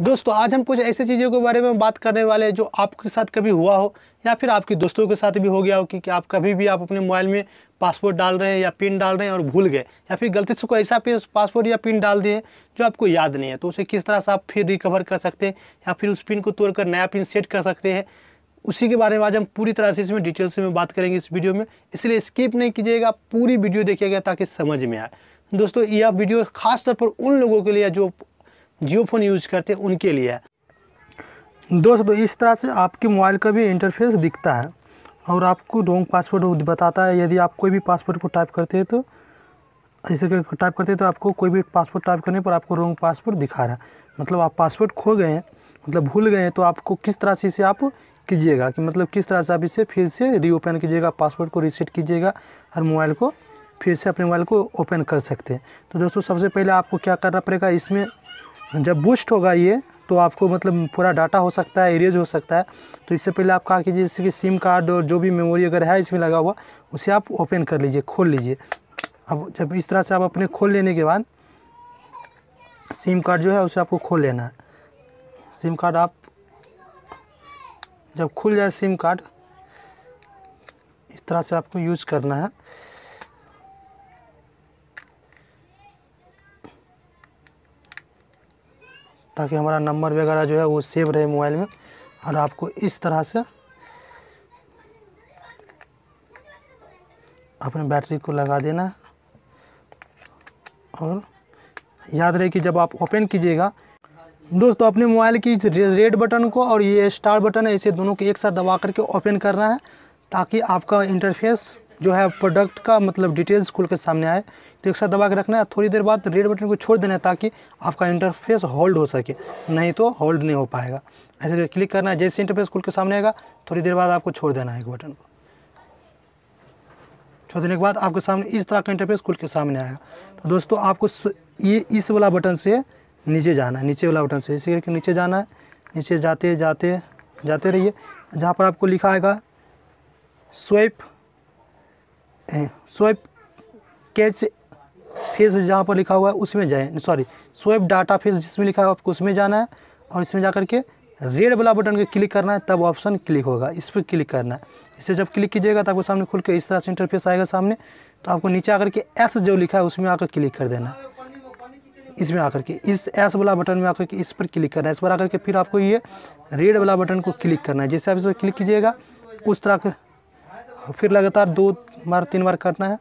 दोस्तों आज हम कुछ ऐसी चीज़ों के बारे में बात करने वाले हैं जो आपके साथ कभी हुआ हो या फिर आपके दोस्तों के साथ भी हो गया हो कि, कि आप कभी भी आप अपने मोबाइल में पासपोर्ट डाल रहे हैं या पिन डाल रहे हैं और भूल गए या फिर गलती से कोई ऐसा पासपोर्ट या पिन डाल दिए जो आपको याद नहीं है तो उसे किस तरह से आप फिर रिकवर कर सकते हैं या फिर उस पिन को तोड़कर नया पिन सेट कर सकते हैं उसी के बारे में आज हम पूरी तरह से इसमें डिटेल से में बात करेंगे इस वीडियो में इसलिए स्किप नहीं कीजिएगा पूरी वीडियो देखिएगा ताकि समझ में आए दोस्तों यह वीडियो खासतौर पर उन लोगों के लिए जो जियो फ़ोन यूज़ करते हैं उनके लिए दोस्तों इस तरह से आपके मोबाइल का भी इंटरफेस दिखता है और आपको रॉन्ग पासवर्ड बताता है यदि आप कोई भी पासवर्ड को टाइप करते हैं तो ऐसे टाइप करते हैं तो आपको कोई भी पासवर्ड टाइप करने पर आपको रॉन्ग पासवर्ड दिखा रहा है मतलब आप पासवर्ड खो गए हैं मतलब भूल गए हैं तो आपको किस तरह से इसे आप कीजिएगा कि मतलब किस तरह से आप इसे फिर से रीओपन कीजिएगा पासवर्ड को रीसेट कीजिएगा और मोबाइल को फिर से अपने मोबाइल को ओपन कर सकते हैं तो दोस्तों सबसे पहले आपको क्या करना पड़ेगा इसमें जब बूस्ट होगा ये तो आपको मतलब पूरा डाटा हो सकता है इरेज हो सकता है तो इससे पहले आप कहा कि जैसे कि सिम कार्ड और जो भी मेमोरी अगर है इसमें लगा हुआ उसे आप ओपन कर लीजिए खोल लीजिए अब जब इस तरह से आप अपने खोल लेने के बाद सिम कार्ड जो है उसे आपको खोल लेना है सिम कार्ड आप जब खुल जाए सिम कार्ड इस तरह से आपको यूज करना है ताकि हमारा नंबर वगैरह जो है वो सेव रहे मोबाइल में और आपको इस तरह से अपने बैटरी को लगा देना है और याद रहे कि जब आप ओपन कीजिएगा दोस्तों अपने मोबाइल की रेड बटन को और ये स्टार बटन है इसे दोनों को एक साथ दबा करके ओपन करना है ताकि आपका इंटरफेस जो है प्रोडक्ट का मतलब डिटेल्स खुल के सामने आए तो एक साथ दबा के रखना है थोड़ी देर बाद रेड बटन को छोड़ देना है ताकि आपका इंटरफेस होल्ड हो सके नहीं तो होल्ड नहीं हो पाएगा ऐसे क्लिक करना है जैसे इंटरफेस खुल के सामने आएगा थोड़ी देर बाद आपको छोड़ देना है एक बटन को छोड़ देने के बाद आपके सामने इस तरह का इंटरफेस खुल के सामने आएगा तो दोस्तों आपको ये इस वाला बटन से नीचे जाना है नीचे वाला बटन से इसी करके नीचे जाना है नीचे जाते जाते जाते रहिए जहाँ पर आपको लिखा आएगा स्वेप स्वेप कैच फेज जहाँ पर लिखा हुआ है उसमें जाए सॉरी स्वेप डाटा फेज जिसमें लिखा है आपको उसमें जाना है और इसमें जा करके रेड वाला बटन के क्लिक करना है तब ऑप्शन क्लिक होगा इस पर क्लिक करना है इसे जब क्लिक कीजिएगा तो आपको सामने खुल के इस तरह से इंटरफेस आएगा सामने तो आपको नीचे आकर के एस जो लिखा है उसमें आकर क्लिक कर देना इसमें आकर के इस एस वाला बटन में आकर के इस पर क्लिक करना है इस पर आकर के फिर आपको ये रेड वाला बटन को क्लिक करना है जैसे आप इस पर क्लिक कीजिएगा उस तरह का फिर लगातार दो बार तीन बार करना है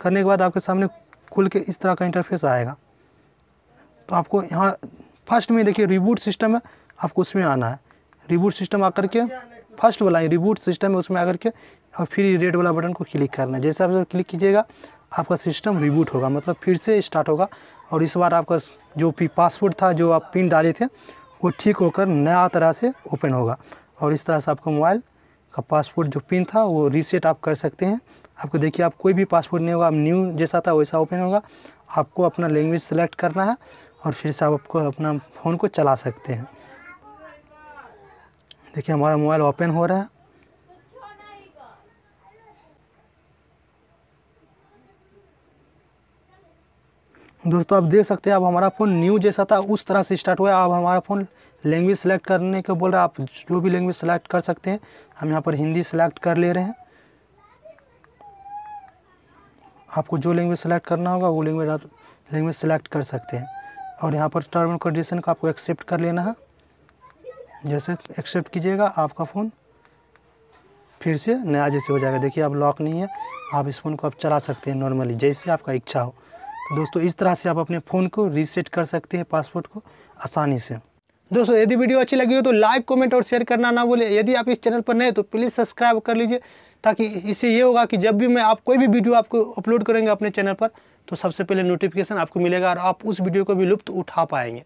करने के बाद आपके सामने खुल के इस तरह का इंटरफेस आएगा तो आपको यहाँ फर्स्ट में देखिए रिबूट सिस्टम है आपको उसमें आना है रिबूट सिस्टम आकर के फर्स्ट वाला रिबूट सिस्टम है उसमें आकर के और फिर रेड वाला बटन को क्लिक करना है जैसे आप जब क्लिक कीजिएगा आपका सिस्टम रिबूट होगा मतलब फिर से स्टार्ट होगा और इस बार आपका जो पी पासवर्ड था जो आप पिन डाले थे वो ठीक होकर नया तरह से ओपन होगा और इस तरह से आपका मोबाइल का पासवर्ड जो पिन था वो रीसेट आप कर सकते हैं आपको देखिए आप कोई भी पासपोर्ट नहीं होगा आप न्यू जैसा था वैसा ओपन होगा आपको अपना लैंग्वेज सेलेक्ट करना है और फिर से आपको अपना फ़ोन को चला सकते हैं देखिए हमारा मोबाइल ओपन हो रहा है दोस्तों आप देख सकते हैं अब हमारा फ़ोन न्यू जैसा था उस तरह से स्टार्ट हुआ अब हमारा फ़ोन लैंग्वेज सेलेक्ट करने को बोल रहा है आप जो भी लैंग्वेज सेलेक्ट कर सकते हैं हम यहाँ पर हिंदी सेलेक्ट कर ले रहे हैं आपको जो लैंग्वेज सेलेक्ट करना होगा वो लैंग्वेज आप लैंग्वेज सेलेक्ट कर सकते हैं और यहाँ पर टर्म एंड कंडीशन को आपको एक्सेप्ट कर लेना है जैसे एक्सेप्ट कीजिएगा आपका फ़ोन फिर से नया जैसे हो जाएगा देखिए अब लॉक नहीं है आप इस फ़ोन को आप चला सकते हैं नॉर्मली जैसे आपका इच्छा हो तो दोस्तों इस तरह से आप अपने फ़ोन को रीसेट कर सकते हैं पासपोर्ट को आसानी से दोस्तों यदि वीडियो अच्छी लगी हो तो लाइक कमेंट और शेयर करना ना भूलें यदि आप इस चैनल पर नए तो प्लीज़ सब्सक्राइब कर लीजिए ताकि इससे ये होगा कि जब भी मैं आप कोई भी वीडियो आपको अपलोड करेंगे अपने चैनल पर तो सबसे पहले नोटिफिकेशन आपको मिलेगा और आप उस वीडियो को भी लुप्त उठा पाएंगे